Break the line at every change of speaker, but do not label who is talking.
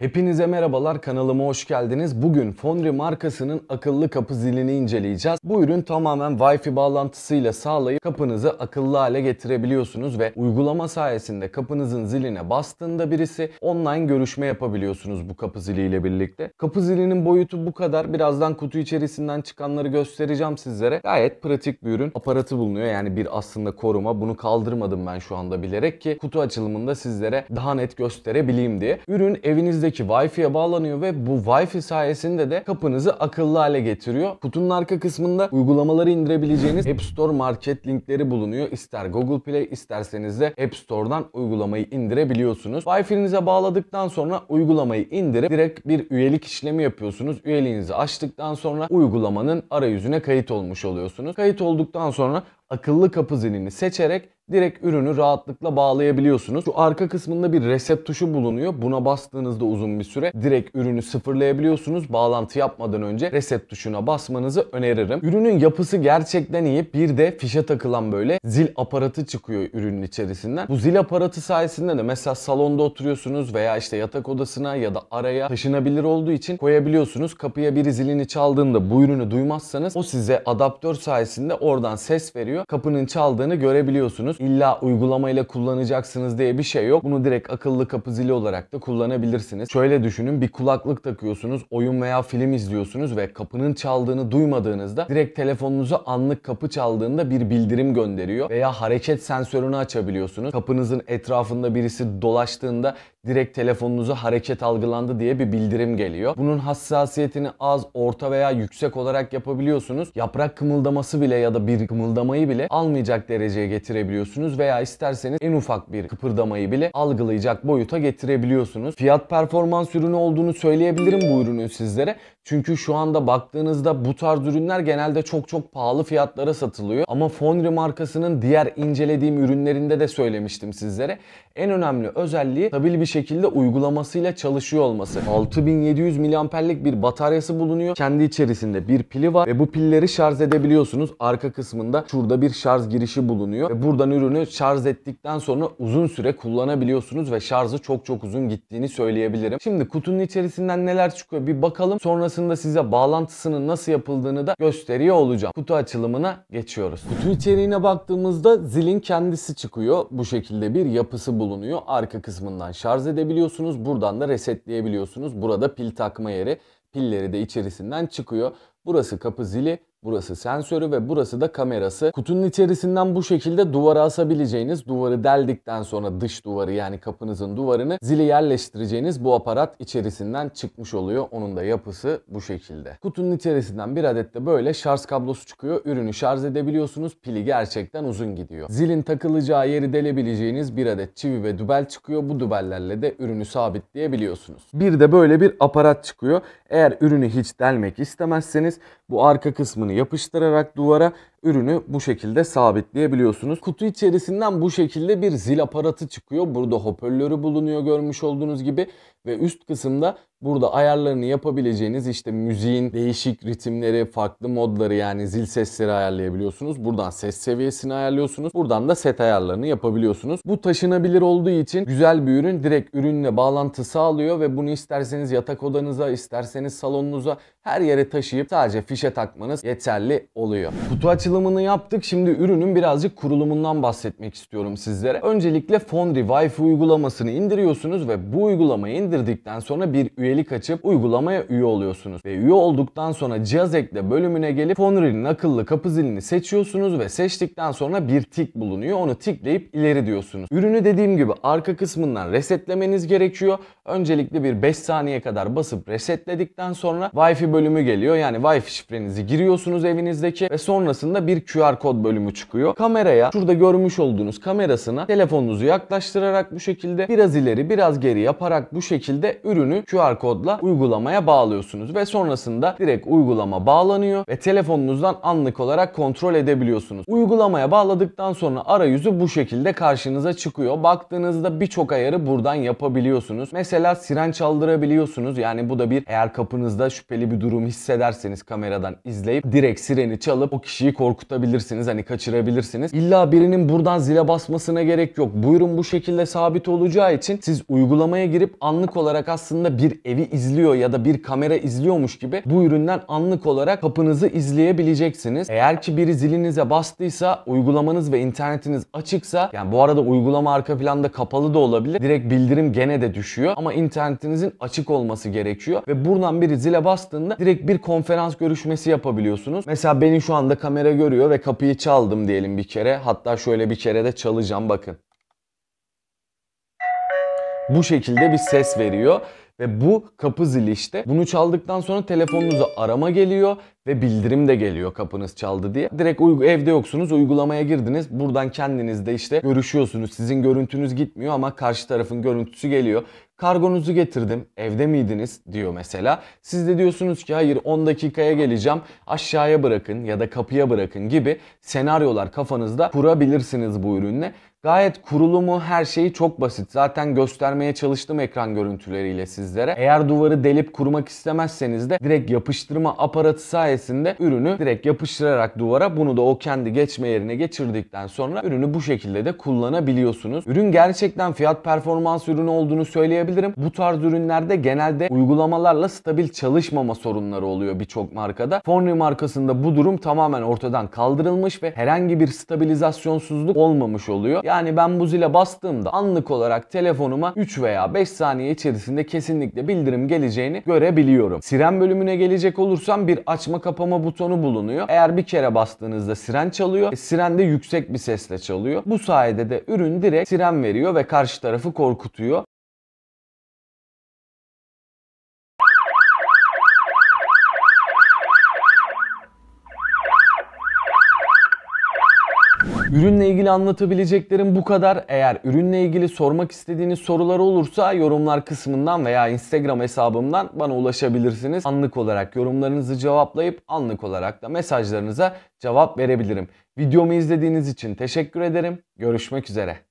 Hepinize merhabalar kanalıma hoş geldiniz. Bugün Fonri markasının akıllı kapı zilini inceleyeceğiz. Bu ürün tamamen Wi-Fi bağlantısıyla sağlayıp kapınızı akıllı hale getirebiliyorsunuz ve uygulama sayesinde kapınızın ziline bastığında birisi online görüşme yapabiliyorsunuz bu kapı ziliyle birlikte. Kapı zilinin boyutu bu kadar. Birazdan kutu içerisinden çıkanları göstereceğim sizlere. Gayet pratik bir ürün. Aparatı bulunuyor yani bir aslında koruma. Bunu kaldırmadım ben şu anda bilerek ki kutu açılımında sizlere daha net gösterebileyim diye. Ürün evinizde Buradaki Wi-Fi'ye bağlanıyor ve bu Wi-Fi sayesinde de kapınızı akıllı hale getiriyor. Kutunun arka kısmında uygulamaları indirebileceğiniz App Store market linkleri bulunuyor. İster Google Play isterseniz de App Store'dan uygulamayı indirebiliyorsunuz. Wi-Fi'nize bağladıktan sonra uygulamayı indirip direkt bir üyelik işlemi yapıyorsunuz. Üyeliğinizi açtıktan sonra uygulamanın arayüzüne kayıt olmuş oluyorsunuz. Kayıt olduktan sonra akıllı kapı zilini seçerek direkt ürünü rahatlıkla bağlayabiliyorsunuz. Şu arka kısmında bir reset tuşu bulunuyor. Buna bastığınızda uzun bir süre direkt ürünü sıfırlayabiliyorsunuz. Bağlantı yapmadan önce reset tuşuna basmanızı öneririm. Ürünün yapısı gerçekten iyi. Bir de fişe takılan böyle zil aparatı çıkıyor ürünün içerisinden. Bu zil aparatı sayesinde de mesela salonda oturuyorsunuz veya işte yatak odasına ya da araya taşınabilir olduğu için koyabiliyorsunuz. Kapıya biri zilini çaldığında bu ürünü duymazsanız o size adaptör sayesinde oradan ses veriyor oluyor. Kapının çaldığını görebiliyorsunuz. İlla uygulamayla kullanacaksınız diye bir şey yok. Bunu direkt akıllı kapı zili olarak da kullanabilirsiniz. Şöyle düşünün bir kulaklık takıyorsunuz. Oyun veya film izliyorsunuz ve kapının çaldığını duymadığınızda direkt telefonunuza anlık kapı çaldığında bir bildirim gönderiyor. Veya hareket sensörünü açabiliyorsunuz. Kapınızın etrafında birisi dolaştığında direkt telefonunuzu hareket algılandı diye bir bildirim geliyor. Bunun hassasiyetini az, orta veya yüksek olarak yapabiliyorsunuz. Yaprak kımıldaması bile ya da bir kımıldamayı bile almayacak dereceye getirebiliyorsunuz veya isterseniz en ufak bir kıpırdamayı bile algılayacak boyuta getirebiliyorsunuz. Fiyat performans ürünü olduğunu söyleyebilirim bu ürünün sizlere. Çünkü şu anda baktığınızda bu tarz ürünler genelde çok çok pahalı fiyatlara satılıyor. Ama Fonri markasının diğer incelediğim ürünlerinde de söylemiştim sizlere en önemli özelliği stabil bir şekilde uygulamasıyla çalışıyor olması. 6700 miliamperlik bir bataryası bulunuyor. Kendi içerisinde bir pili var ve bu pilleri şarj edebiliyorsunuz. Arka kısmında şurada bir şarj girişi bulunuyor. Ve buradan ürünü şarj ettikten sonra uzun süre kullanabiliyorsunuz ve şarjı çok çok uzun gittiğini söyleyebilirim. Şimdi kutunun içerisinden neler çıkıyor bir bakalım. Sonrasında size bağlantısının nasıl yapıldığını da gösteriyor olacağım. Kutu açılımına geçiyoruz. Kutu içeriğine baktığımızda zilin kendisi çıkıyor. Bu şekilde bir yapısı bulunuyor bulunuyor. Arka kısmından şarj edebiliyorsunuz. Buradan da resetleyebiliyorsunuz. Burada pil takma yeri. Pilleri de içerisinden çıkıyor. Burası kapı zili. Burası sensörü ve burası da kamerası. Kutunun içerisinden bu şekilde duvara asabileceğiniz, duvarı deldikten sonra dış duvarı yani kapınızın duvarını zili yerleştireceğiniz bu aparat içerisinden çıkmış oluyor. Onun da yapısı bu şekilde. Kutunun içerisinden bir adet de böyle şarj kablosu çıkıyor. Ürünü şarj edebiliyorsunuz. Pili gerçekten uzun gidiyor. Zilin takılacağı yeri delebileceğiniz bir adet çivi ve dübel çıkıyor. Bu dübellerle de ürünü sabitleyebiliyorsunuz. Bir de böyle bir aparat çıkıyor. Eğer ürünü hiç delmek istemezseniz bu arka kısmını yapıştırarak duvara ürünü bu şekilde sabitleyebiliyorsunuz. Kutu içerisinden bu şekilde bir zil aparatı çıkıyor. Burada hoparlörü bulunuyor görmüş olduğunuz gibi ve üst kısımda burada ayarlarını yapabileceğiniz işte müziğin değişik ritimleri, farklı modları yani zil sesleri ayarlayabiliyorsunuz. Buradan ses seviyesini ayarlıyorsunuz. Buradan da set ayarlarını yapabiliyorsunuz. Bu taşınabilir olduğu için güzel bir ürün direkt ürünle bağlantı sağlıyor ve bunu isterseniz yatak odanıza, isterseniz salonunuza her yere taşıyıp sadece fişe takmanız yeterli oluyor. Kutu açılımı açılımını yaptık. Şimdi ürünün birazcık kurulumundan bahsetmek istiyorum sizlere. Öncelikle Fondry Wi-Fi uygulamasını indiriyorsunuz ve bu uygulamayı indirdikten sonra bir üyelik açıp uygulamaya üye oluyorsunuz. Ve üye olduktan sonra cihaz ekle bölümüne gelip Fondry'nin akıllı kapı zilini seçiyorsunuz ve seçtikten sonra bir tik bulunuyor. Onu tikleyip ileri diyorsunuz. Ürünü dediğim gibi arka kısmından resetlemeniz gerekiyor. Öncelikle bir 5 saniye kadar basıp resetledikten sonra Wi-Fi bölümü geliyor. Yani Wi-Fi şifrenizi giriyorsunuz evinizdeki ve sonrasında altında bir QR kod bölümü çıkıyor. Kameraya şurada görmüş olduğunuz kamerasına telefonunuzu yaklaştırarak bu şekilde biraz ileri biraz geri yaparak bu şekilde ürünü QR kodla uygulamaya bağlıyorsunuz ve sonrasında direkt uygulama bağlanıyor ve telefonunuzdan anlık olarak kontrol edebiliyorsunuz. Uygulamaya bağladıktan sonra arayüzü bu şekilde karşınıza çıkıyor. Baktığınızda birçok ayarı buradan yapabiliyorsunuz. Mesela siren çaldırabiliyorsunuz. Yani bu da bir eğer kapınızda şüpheli bir durum hissederseniz kameradan izleyip direkt sireni çalıp o kişiyi korkutabiliyorsunuz korkutabilirsiniz. Hani kaçırabilirsiniz. İlla birinin buradan zile basmasına gerek yok. Buyurun bu şekilde sabit olacağı için siz uygulamaya girip anlık olarak aslında bir evi izliyor ya da bir kamera izliyormuş gibi bu üründen anlık olarak kapınızı izleyebileceksiniz. Eğer ki biri zilinize bastıysa uygulamanız ve internetiniz açıksa yani bu arada uygulama arka planda kapalı da olabilir. Direkt bildirim gene de düşüyor ama internetinizin açık olması gerekiyor ve buradan biri zile bastığında direkt bir konferans görüşmesi yapabiliyorsunuz. Mesela benim şu anda kamera görüyor ve kapıyı çaldım diyelim bir kere. Hatta şöyle bir kere de çalacağım bakın. Bu şekilde bir ses veriyor ve bu kapı zili işte. Bunu çaldıktan sonra telefonunuza arama geliyor ve bildirim de geliyor kapınız çaldı diye. Direkt evde yoksunuz uygulamaya girdiniz. Buradan kendiniz de işte görüşüyorsunuz. Sizin görüntünüz gitmiyor ama karşı tarafın görüntüsü geliyor. Kargonuzu getirdim. Evde miydiniz diyor mesela. Siz de diyorsunuz ki hayır 10 dakikaya geleceğim. Aşağıya bırakın ya da kapıya bırakın gibi senaryolar kafanızda kurabilirsiniz bu ürünle. Gayet kurulumu her şeyi çok basit. Zaten göstermeye çalıştım ekran görüntüleriyle sizlere. Eğer duvarı delip kurmak istemezseniz de direkt yapıştırma aparatı sayesinde ürünü direkt yapıştırarak duvara bunu da o kendi geçme yerine geçirdikten sonra ürünü bu şekilde de kullanabiliyorsunuz. Ürün gerçekten fiyat performans ürünü olduğunu söyleyebilirim. Bu tarz ürünlerde genelde uygulamalarla stabil çalışmama sorunları oluyor birçok markada. Forni markasında bu durum tamamen ortadan kaldırılmış ve herhangi bir stabilizasyonsuzluk olmamış oluyor. Yani ben bu zile bastığımda anlık olarak telefonuma 3 veya 5 saniye içerisinde kesinlikle bildirim geleceğini görebiliyorum. Siren bölümüne gelecek olursam bir açma kapama butonu bulunuyor. Eğer bir kere bastığınızda siren çalıyor. E, siren de yüksek bir sesle çalıyor. Bu sayede de ürün direkt siren veriyor ve karşı tarafı korkutuyor. Ürünle ilgili anlatabileceklerim bu kadar. Eğer ürünle ilgili sormak istediğiniz sorular olursa yorumlar kısmından veya Instagram hesabımdan bana ulaşabilirsiniz. Anlık olarak yorumlarınızı cevaplayıp anlık olarak da mesajlarınıza cevap verebilirim. Videomu izlediğiniz için teşekkür ederim. Görüşmek üzere.